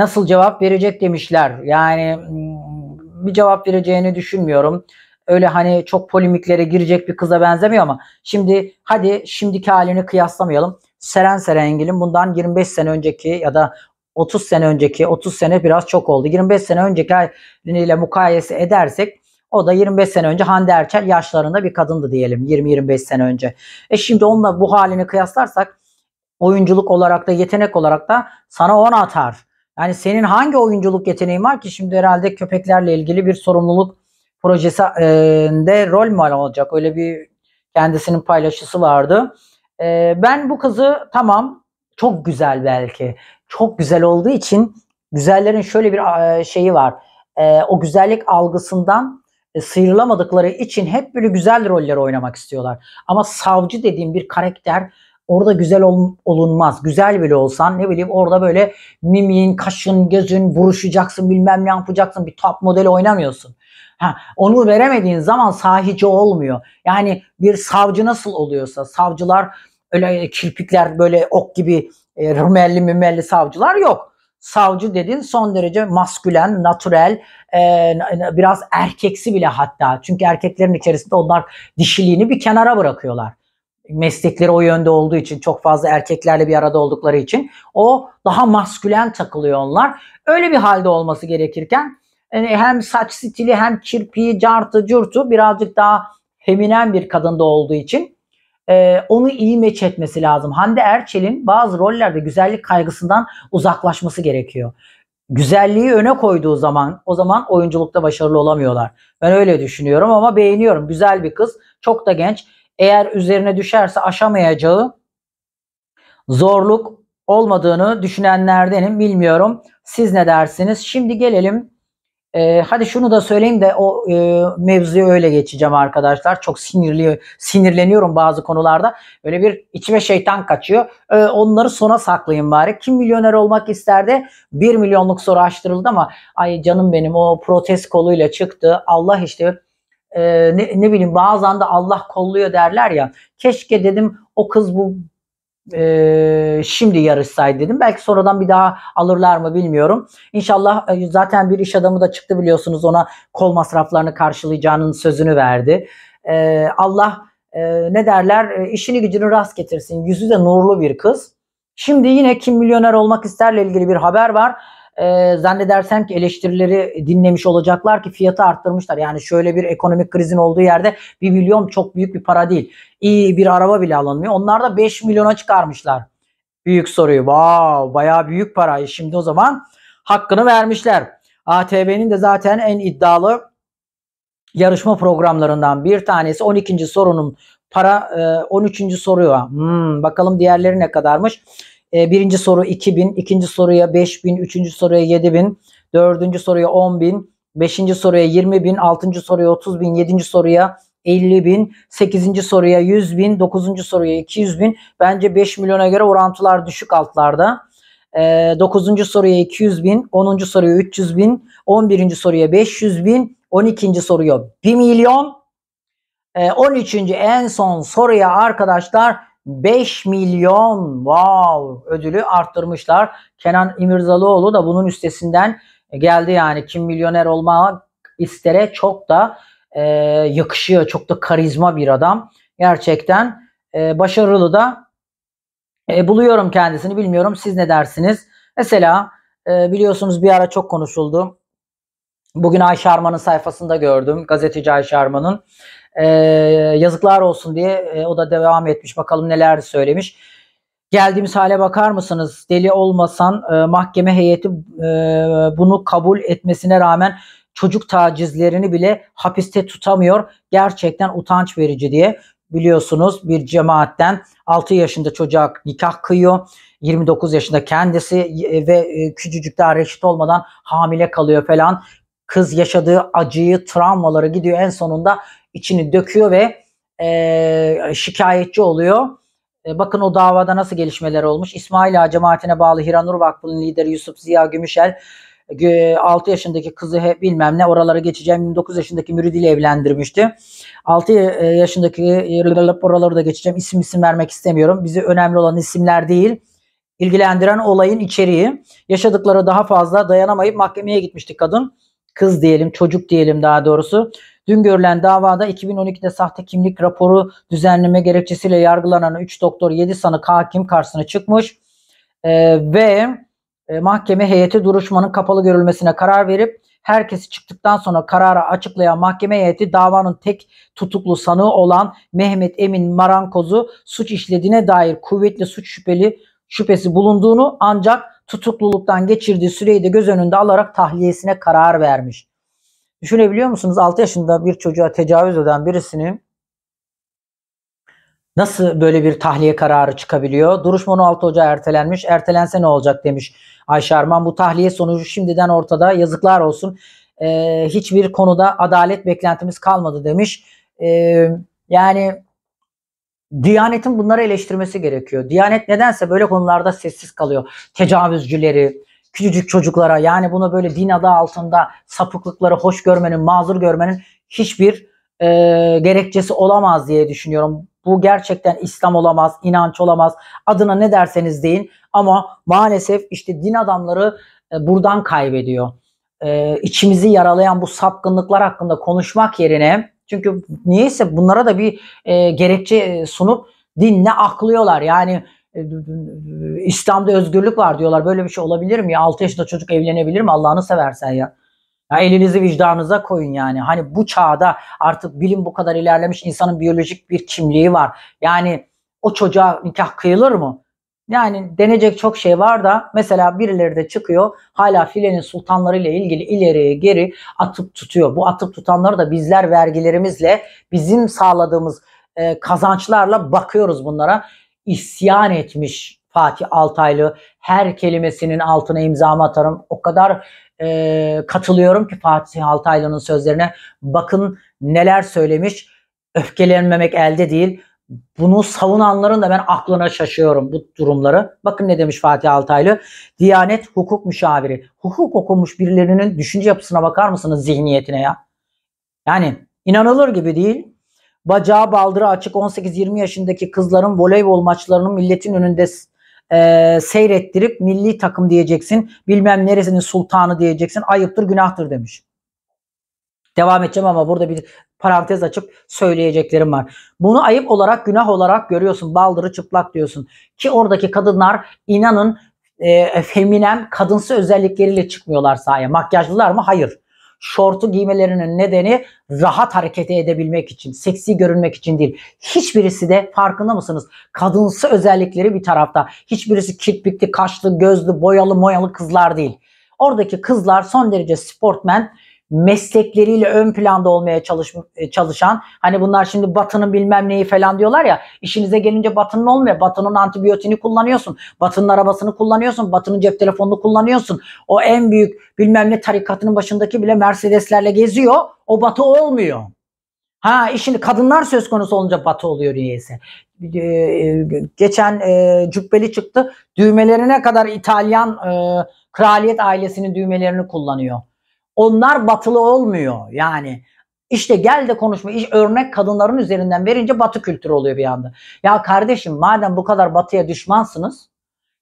nasıl cevap verecek demişler. Yani hmm, bir cevap vereceğini düşünmüyorum. Öyle hani çok polemiklere girecek bir kıza benzemiyor ama şimdi hadi şimdiki halini kıyaslamayalım. Seren Serengil'in bundan 25 sene önceki ya da 30 sene önceki 30 sene biraz çok oldu. 25 sene önceki haliyle mukayese edersek o da 25 sene önce Hande Erçel yaşlarında bir kadındı diyelim 20-25 sene önce. E şimdi onunla bu halini kıyaslarsak oyunculuk olarak da yetenek olarak da sana 10 atar. Yani senin hangi oyunculuk yeteneğin var ki şimdi herhalde köpeklerle ilgili bir sorumluluk projesinde rol mü alacak? Öyle bir kendisinin paylaşısı vardı. ben bu kızı tamam çok güzel belki. Çok güzel olduğu için güzellerin şöyle bir şeyi var. o güzellik algısından e, sıyrılamadıkları için hep böyle güzel roller oynamak istiyorlar. Ama savcı dediğim bir karakter Orada güzel ol, olunmaz. Güzel bile olsan ne bileyim orada böyle mimin, kaşın, gözün buruşacaksın bilmem ne yapacaksın. Bir top modeli oynamıyorsun. Ha, onu veremediğin zaman sahici olmuyor. Yani bir savcı nasıl oluyorsa savcılar öyle e, kirpikler böyle ok gibi e, rümelli mümelli savcılar yok. Savcı dedin son derece maskülen, natürel, e, biraz erkeksi bile hatta. Çünkü erkeklerin içerisinde onlar dişiliğini bir kenara bırakıyorlar meslekleri o yönde olduğu için çok fazla erkeklerle bir arada oldukları için o daha maskülen takılıyor onlar. Öyle bir halde olması gerekirken yani hem saç stili hem kirpiği, cartı, curtu birazcık daha feminen bir kadında olduğu için e, onu iyi meç etmesi lazım. Hande Erçel'in bazı rollerde güzellik kaygısından uzaklaşması gerekiyor. Güzelliği öne koyduğu zaman o zaman oyunculukta başarılı olamıyorlar. Ben öyle düşünüyorum ama beğeniyorum. Güzel bir kız, çok da genç eğer üzerine düşerse aşamayacağı zorluk olmadığını düşünenlerdenim bilmiyorum. Siz ne dersiniz? Şimdi gelelim. E, hadi şunu da söyleyeyim de o e, mevzuya öyle geçeceğim arkadaşlar. Çok sinirli sinirleniyorum bazı konularda. Böyle bir içime şeytan kaçıyor. E, onları sona saklayayım bari. Kim milyoner olmak isterdi? 1 milyonluk soru açtırıldı ama ay canım benim o protest koluyla çıktı. Allah işte e, ne, ne bileyim bazen de Allah kolluyor derler ya. Keşke dedim o kız bu e, şimdi yarışsaydı dedim. Belki sonradan bir daha alırlar mı bilmiyorum. İnşallah e, zaten bir iş adamı da çıktı biliyorsunuz ona kol masraflarını karşılayacağının sözünü verdi. E, Allah e, ne derler e, işini gücünü rast getirsin. Yüzü de nurlu bir kız. Şimdi yine kim milyoner olmak isterle ilgili bir haber var e, zannedersem ki eleştirileri dinlemiş olacaklar ki fiyatı arttırmışlar. Yani şöyle bir ekonomik krizin olduğu yerde 1 milyon çok büyük bir para değil. İyi bir araba bile alınmıyor. Onlar da 5 milyona çıkarmışlar. Büyük soruyu. Wow, bayağı büyük parayı. Şimdi o zaman hakkını vermişler. ATV'nin de zaten en iddialı yarışma programlarından bir tanesi 12. sorunun para 13. E, soruya. Hmm, bakalım diğerleri ne kadarmış? E, birinci soru 2000, ikinci soruya 5000, üçüncü soruya 7000, dördüncü soruya 10000, beşinci soruya 20000, altıncı soruya 30000, yedinci soruya 50 bin, 8. soruya 100 bin, 9. soruya 200 bin. Bence 5 milyona göre orantılar düşük altlarda. E, 9. soruya 200 bin, 10. soruya 300 bin, 11. soruya 500 bin, 12. soruya 1 milyon. E, 13. en son soruya arkadaşlar 5 milyon wow ödülü arttırmışlar. Kenan İmirzalıoğlu da bunun üstesinden e, geldi yani kim milyoner olma istere çok da e, yakışıyor. Çok da karizma bir adam. Gerçekten e, başarılı da e, buluyorum kendisini. Bilmiyorum siz ne dersiniz? Mesela e, biliyorsunuz bir ara çok konuşuldu. Bugün Ayşe Arman'ın sayfasında gördüm. Gazeteci Ayşe Arman'ın e, yazıklar olsun diye e, o da devam etmiş. Bakalım neler söylemiş. Geldiğimiz hale bakar mısınız? Deli olmasan e, mahkeme heyeti e, bunu kabul etmesine rağmen çocuk tacizlerini bile hapiste tutamıyor. Gerçekten utanç verici diye biliyorsunuz bir cemaatten 6 yaşında çocuk nikah kıyıyor. 29 yaşında kendisi e, ve e, küçücük daha reşit olmadan hamile kalıyor falan. Kız yaşadığı acıyı, travmaları gidiyor en sonunda içini döküyor ve e, şikayetçi oluyor. E, bakın o davada nasıl gelişmeler olmuş. İsmail Ağa cemaatine bağlı Hiranur Vakfı'nın lideri Yusuf Ziya Gümüşel 6 yaşındaki kızı he, bilmem ne oralara geçeceğim 29 yaşındaki müridiyle evlendirmişti. 6 e, yaşındaki e, oraları da geçeceğim isim isim vermek istemiyorum. Bizi önemli olan isimler değil ilgilendiren olayın içeriği. Yaşadıkları daha fazla dayanamayıp mahkemeye gitmişti kadın kız diyelim, çocuk diyelim daha doğrusu. Dün görülen davada 2012'de sahte kimlik raporu düzenleme gerekçesiyle yargılanan 3 doktor 7 sanık hakim karşısına çıkmış. Ee, ve e, mahkeme heyeti duruşmanın kapalı görülmesine karar verip herkesi çıktıktan sonra kararı açıklayan mahkeme heyeti davanın tek tutuklu sanığı olan Mehmet Emin Marankoz'u suç işlediğine dair kuvvetli suç şüpheli şüphesi bulunduğunu ancak tutukluluktan geçirdiği süreyi de göz önünde alarak tahliyesine karar vermiş. Düşünebiliyor musunuz? 6 yaşında bir çocuğa tecavüz eden birisinin Nasıl böyle bir tahliye kararı çıkabiliyor? Duruşma 16 Ocağı ertelenmiş. Ertelense ne olacak demiş Ayşe Arman. Bu tahliye sonucu şimdiden ortada. Yazıklar olsun. Ee, hiçbir konuda adalet beklentimiz kalmadı demiş. Ee, yani Diyanet'in bunları eleştirmesi gerekiyor. Diyanet nedense böyle konularda sessiz kalıyor. Tecavüzcüleri, küçücük çocuklara yani bunu böyle din adı altında sapıklıkları hoş görmenin, mazur görmenin hiçbir e, gerekçesi olamaz diye düşünüyorum. Bu gerçekten İslam olamaz, inanç olamaz. Adına ne derseniz deyin ama maalesef işte din adamları e, buradan kaybediyor. E, içimizi yaralayan bu sapkınlıklar hakkında konuşmak yerine çünkü niyeyse bunlara da bir e, gerekçe e, sunup dinle aklıyorlar. Yani e, İslam'da özgürlük var diyorlar. Böyle bir şey olabilir mi ya? 6 yaşında çocuk evlenebilir mi? Allah'ını seversen ya. Ya elinizi vicdanınıza koyun yani. Hani bu çağda artık bilim bu kadar ilerlemiş insanın biyolojik bir kimliği var. Yani o çocuğa nikah kıyılır mı? Yani denecek çok şey var da mesela birileri de çıkıyor hala filenin sultanları ile ilgili ileriye geri atıp tutuyor. Bu atıp tutanları da bizler vergilerimizle bizim sağladığımız e, kazançlarla bakıyoruz bunlara. İsyan etmiş Fatih Altaylı her kelimesinin altına imzamı atarım. O kadar e, katılıyorum ki Fatih Altaylı'nın sözlerine bakın neler söylemiş. Öfkelenmemek elde değil bunu savunanların da ben aklına şaşıyorum bu durumları. Bakın ne demiş Fatih Altaylı. Diyanet hukuk müşaviri. Hukuk okumuş birilerinin düşünce yapısına bakar mısınız zihniyetine ya? Yani inanılır gibi değil. Bacağı baldırı açık 18-20 yaşındaki kızların voleybol maçlarını milletin önünde e, seyrettirip milli takım diyeceksin. Bilmem neresinin sultanı diyeceksin. Ayıptır günahtır demiş. Devam edeceğim ama burada bir parantez açıp söyleyeceklerim var. Bunu ayıp olarak günah olarak görüyorsun. Baldırı çıplak diyorsun. Ki oradaki kadınlar inanın e, feminen kadınsı özellikleriyle çıkmıyorlar sahaya. Makyajlılar mı? Hayır. Şortu giymelerinin nedeni rahat hareket edebilmek için, seksi görünmek için değil. Hiçbirisi de farkında mısınız? Kadınsı özellikleri bir tarafta. Hiçbirisi kirpikli, kaşlı, gözlü, boyalı, moyalı kızlar değil. Oradaki kızlar son derece sportmen, meslekleriyle ön planda olmaya çalış, e, çalışan hani bunlar şimdi batının bilmem neyi falan diyorlar ya işinize gelince batının olmuyor. Batının antibiyotini kullanıyorsun. Batının arabasını kullanıyorsun. Batının cep telefonunu kullanıyorsun. O en büyük bilmem ne tarikatının başındaki bile Mercedeslerle geziyor. O batı olmuyor. Ha şimdi kadınlar söz konusu olunca batı oluyor niyeyse. geçen cübbeli çıktı. Düğmelerine kadar İtalyan e, kraliyet ailesinin düğmelerini kullanıyor. Onlar batılı olmuyor yani. İşte gel de konuşma. İş, örnek kadınların üzerinden verince batı kültürü oluyor bir anda. Ya kardeşim madem bu kadar batıya düşmansınız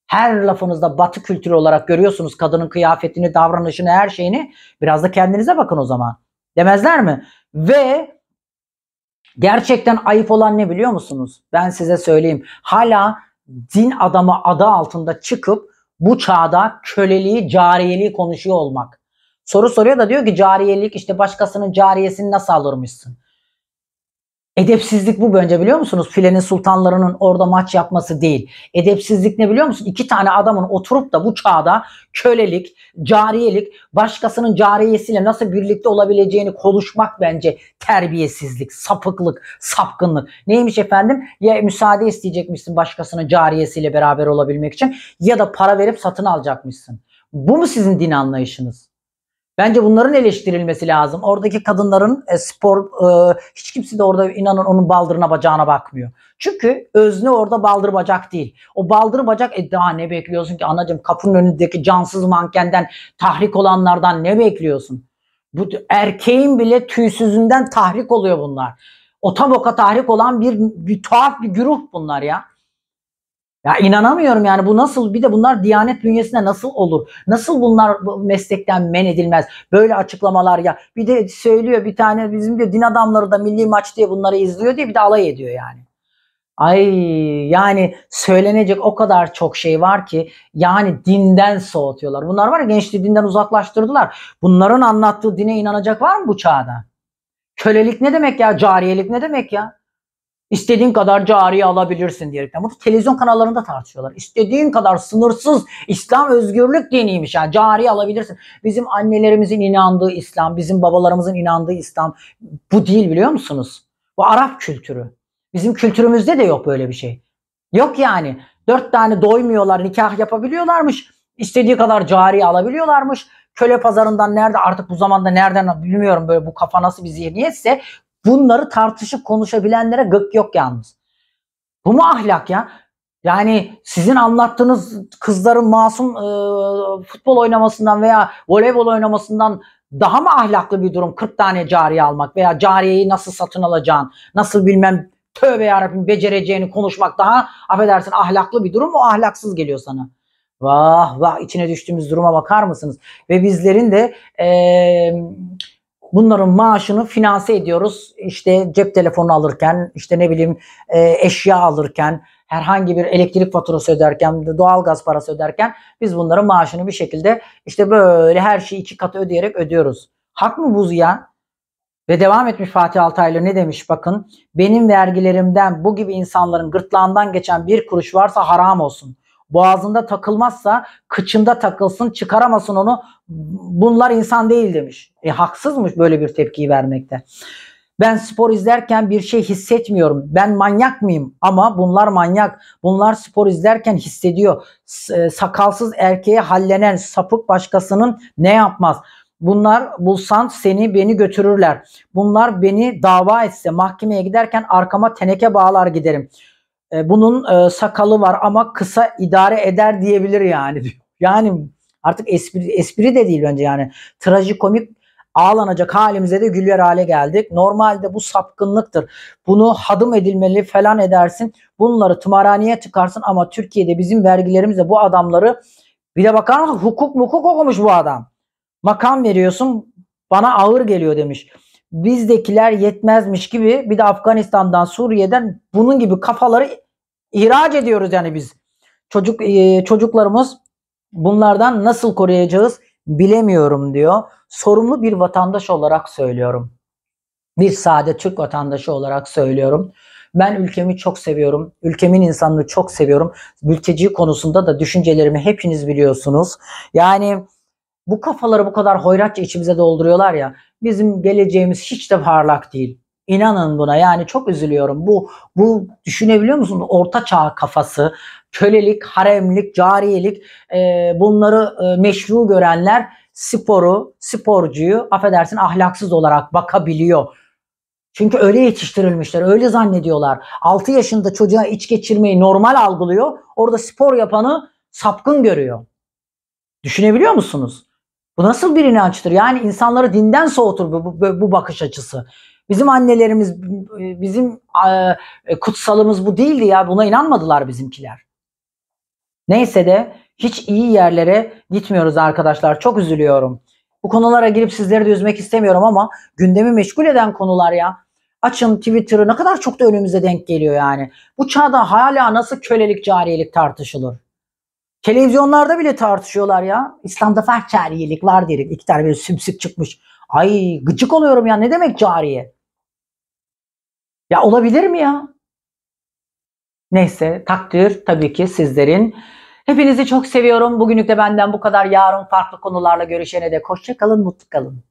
her lafınızda batı kültürü olarak görüyorsunuz kadının kıyafetini, davranışını, her şeyini. Biraz da kendinize bakın o zaman. Demezler mi? Ve gerçekten ayıp olan ne biliyor musunuz? Ben size söyleyeyim. Hala din adamı adı altında çıkıp bu çağda köleliği, cariyeliği konuşuyor olmak. Soru soruyor da diyor ki cariyelik işte başkasının cariyesini nasıl alırmışsın? Edepsizlik bu bence biliyor musunuz? Filenin sultanlarının orada maç yapması değil. Edepsizlik ne biliyor musun? İki tane adamın oturup da bu çağda kölelik, cariyelik, başkasının cariyesiyle nasıl birlikte olabileceğini konuşmak bence terbiyesizlik, sapıklık, sapkınlık. Neymiş efendim? Ya müsaade isteyecekmişsin başkasının cariyesiyle beraber olabilmek için ya da para verip satın alacakmışsın. Bu mu sizin din anlayışınız? Bence bunların eleştirilmesi lazım. Oradaki kadınların e, spor e, hiç kimse de orada inanın onun baldırına bacağına bakmıyor. Çünkü özne orada baldır bacak değil. O baldır bacak e daha ne bekliyorsun ki anacığım kapının önündeki cansız mankenden tahrik olanlardan ne bekliyorsun? Bu erkeğin bile tüysüzünden tahrik oluyor bunlar. O tam Otaboka tahrik olan bir, bir tuhaf bir güruh bunlar ya. Ya inanamıyorum yani bu nasıl bir de bunlar Diyanet bünyesinde nasıl olur? Nasıl bunlar meslekten men edilmez? Böyle açıklamalar ya. Bir de söylüyor bir tane bizim de din adamları da milli maç diye bunları izliyor diye bir de alay ediyor yani. Ay yani söylenecek o kadar çok şey var ki yani dinden soğutuyorlar. Bunlar var ya gençliği dinden uzaklaştırdılar. Bunların anlattığı dine inanacak var mı bu çağda? Kölelik ne demek ya? Cariyelik ne demek ya? İstediğin kadar cariye alabilirsin diyerekten. Bunu televizyon kanallarında tartışıyorlar. İstediğin kadar sınırsız İslam özgürlük diniymiş. Yani cariye alabilirsin. Bizim annelerimizin inandığı İslam, bizim babalarımızın inandığı İslam bu değil biliyor musunuz? Bu Arap kültürü. Bizim kültürümüzde de yok böyle bir şey. Yok yani. Dört tane doymuyorlar, nikah yapabiliyorlarmış. İstediği kadar cariye alabiliyorlarmış köle pazarından nerede artık bu zamanda nereden bilmiyorum böyle bu kafa nasıl bir zihniyetse Bunları tartışıp konuşabilenlere gık yok yalnız. Bu mu ahlak ya? Yani sizin anlattığınız kızların masum e, futbol oynamasından veya voleybol oynamasından daha mı ahlaklı bir durum 40 tane cariye almak veya cariyeyi nasıl satın alacağın, nasıl bilmem tövbe yarabbim becereceğini konuşmak daha affedersin ahlaklı bir durum mu ahlaksız geliyor sana. Vah vah içine düştüğümüz duruma bakar mısınız? Ve bizlerin de eee bunların maaşını finanse ediyoruz. İşte cep telefonu alırken, işte ne bileyim e, eşya alırken, herhangi bir elektrik faturası öderken, doğal gaz parası öderken biz bunların maaşını bir şekilde işte böyle her şeyi iki katı ödeyerek ödüyoruz. Hak mı bu ziyan? Ve devam etmiş Fatih Altaylı ne demiş bakın. Benim vergilerimden bu gibi insanların gırtlağından geçen bir kuruş varsa haram olsun boğazında takılmazsa kıçında takılsın çıkaramasın onu bunlar insan değil demiş. E, haksızmış böyle bir tepkiyi vermekte. Ben spor izlerken bir şey hissetmiyorum. Ben manyak mıyım? Ama bunlar manyak. Bunlar spor izlerken hissediyor. E, sakalsız erkeğe hallenen sapık başkasının ne yapmaz? Bunlar bulsan seni beni götürürler. Bunlar beni dava etse mahkemeye giderken arkama teneke bağlar giderim e, bunun e, sakalı var ama kısa idare eder diyebilir yani. Yani artık espri, espri de değil bence yani. Trajikomik ağlanacak halimize de güler hale geldik. Normalde bu sapkınlıktır. Bunu hadım edilmeli falan edersin. Bunları tımarhaneye çıkarsın ama Türkiye'de bizim vergilerimizle bu adamları bir de bakar mısın hukuk mukuk okumuş bu adam. Makam veriyorsun bana ağır geliyor demiş bizdekiler yetmezmiş gibi bir de Afganistan'dan Suriye'den bunun gibi kafaları ihraç ediyoruz yani biz. Çocuk e, çocuklarımız bunlardan nasıl koruyacağız bilemiyorum diyor. Sorumlu bir vatandaş olarak söylüyorum. Bir sade Türk vatandaşı olarak söylüyorum. Ben ülkemi çok seviyorum. Ülkemin insanını çok seviyorum. Mülteci konusunda da düşüncelerimi hepiniz biliyorsunuz. Yani bu kafaları bu kadar hoyratça içimize dolduruyorlar ya bizim geleceğimiz hiç de parlak değil. İnanın buna yani çok üzülüyorum. Bu bu düşünebiliyor musunuz? Orta çağ kafası, kölelik, haremlik, cariyelik e, bunları e, meşru görenler sporu, sporcuyu affedersin ahlaksız olarak bakabiliyor. Çünkü öyle yetiştirilmişler, öyle zannediyorlar. 6 yaşında çocuğa iç geçirmeyi normal algılıyor. Orada spor yapanı sapkın görüyor. Düşünebiliyor musunuz? Bu nasıl bir inançtır? Yani insanları dinden soğutur bu, bu, bu bakış açısı. Bizim annelerimiz, bizim e, kutsalımız bu değildi ya. Buna inanmadılar bizimkiler. Neyse de hiç iyi yerlere gitmiyoruz arkadaşlar. Çok üzülüyorum. Bu konulara girip sizleri de üzmek istemiyorum ama gündemi meşgul eden konular ya. Açın Twitter'ı ne kadar çok da önümüze denk geliyor yani. Bu çağda hala nasıl kölelik, cariyelik tartışılır? Televizyonlarda bile tartışıyorlar ya. İslam'da fark cariyelik var diyerek iki tane böyle sümsük çıkmış. Ay gıcık oluyorum ya ne demek cariye? Ya olabilir mi ya? Neyse takdir tabii ki sizlerin. Hepinizi çok seviyorum. Bugünlük de benden bu kadar. Yarın farklı konularla görüşene de hoşça kalın, mutlu kalın.